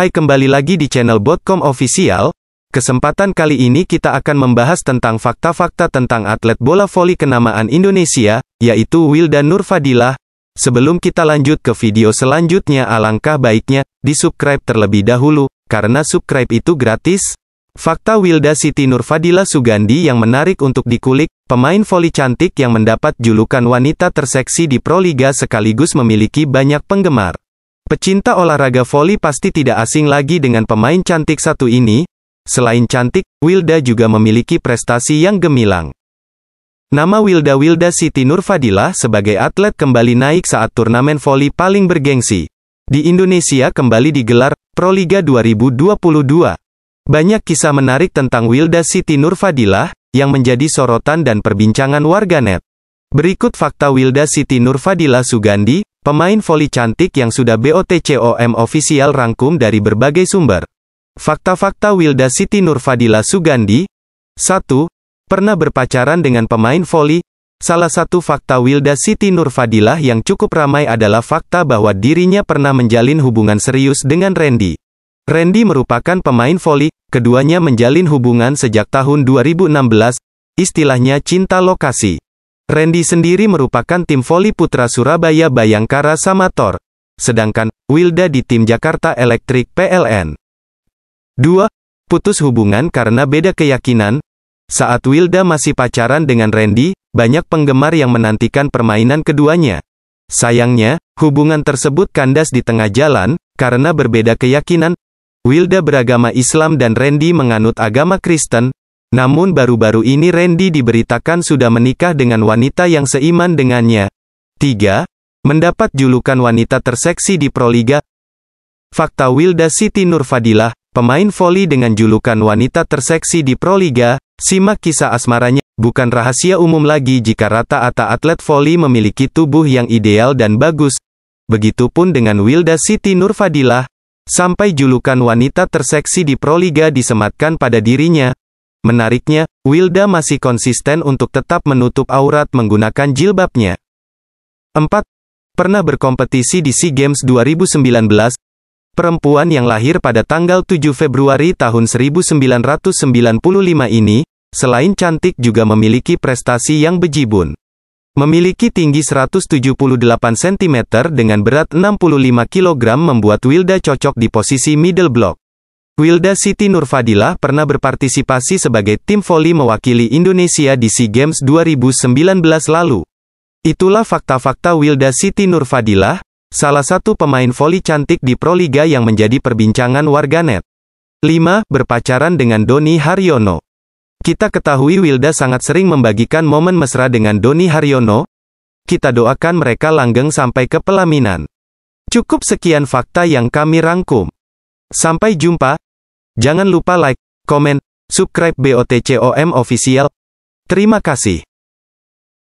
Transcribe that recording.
Hai kembali lagi di channel Botcom Official, kesempatan kali ini kita akan membahas tentang fakta-fakta tentang atlet bola voli kenamaan Indonesia, yaitu Wilda Nurfadilah. Sebelum kita lanjut ke video selanjutnya alangkah baiknya, di-subscribe terlebih dahulu, karena subscribe itu gratis. Fakta Wilda Siti Nurfadila Sugandi yang menarik untuk dikulik, pemain voli cantik yang mendapat julukan wanita terseksi di Proliga sekaligus memiliki banyak penggemar. Pecinta olahraga voli pasti tidak asing lagi dengan pemain cantik satu ini. Selain cantik, Wilda juga memiliki prestasi yang gemilang. Nama Wilda Wilda Siti Nurfadilah sebagai atlet kembali naik saat turnamen voli paling bergengsi. Di Indonesia kembali digelar Proliga 2022. Banyak kisah menarik tentang Wilda Siti Nurfadilah yang menjadi sorotan dan perbincangan warganet. Berikut fakta Wilda Siti Nurfadila Sugandi, Pemain voli cantik yang sudah BOTCOM official rangkum dari berbagai sumber. Fakta-fakta Wilda Siti Nurfadila Sugandi 1. Pernah berpacaran dengan pemain voli Salah satu fakta Wilda Siti Nurfadilah yang cukup ramai adalah fakta bahwa dirinya pernah menjalin hubungan serius dengan Randy. Randy merupakan pemain voli, keduanya menjalin hubungan sejak tahun 2016, istilahnya cinta lokasi. Randy sendiri merupakan tim voli putra Surabaya Bayangkara Samator, sedangkan Wilda di tim Jakarta Electric PLN. 2. Putus hubungan karena beda keyakinan. Saat Wilda masih pacaran dengan Randy, banyak penggemar yang menantikan permainan keduanya. Sayangnya, hubungan tersebut kandas di tengah jalan, karena berbeda keyakinan. Wilda beragama Islam dan Randy menganut agama Kristen, namun baru-baru ini Randy diberitakan sudah menikah dengan wanita yang seiman dengannya. 3. Mendapat julukan wanita terseksi di Proliga. Fakta Wilda Siti Nurfadilah, pemain voli dengan julukan wanita terseksi di Proliga, simak kisah asmaranya. Bukan rahasia umum lagi jika rata-rata atlet voli memiliki tubuh yang ideal dan bagus. Begitupun dengan Wilda Siti Nurfadilah, sampai julukan wanita terseksi di Proliga disematkan pada dirinya. Menariknya, Wilda masih konsisten untuk tetap menutup aurat menggunakan jilbabnya. 4. Pernah berkompetisi di SEA Games 2019, perempuan yang lahir pada tanggal 7 Februari tahun 1995 ini, selain cantik juga memiliki prestasi yang bejibun. Memiliki tinggi 178 cm dengan berat 65 kg membuat Wilda cocok di posisi middle block. Wilda Siti Nurfadilah pernah berpartisipasi sebagai tim voli mewakili Indonesia di SEA Games 2019 lalu. Itulah fakta-fakta Wilda Siti Nurfadilah, salah satu pemain voli cantik di Proliga yang menjadi perbincangan warganet. 5. Berpacaran dengan Doni Haryono Kita ketahui Wilda sangat sering membagikan momen mesra dengan Doni Haryono. Kita doakan mereka langgeng sampai ke pelaminan. Cukup sekian fakta yang kami rangkum. Sampai jumpa. Jangan lupa like, komen, subscribe BOTCOM official. Terima kasih.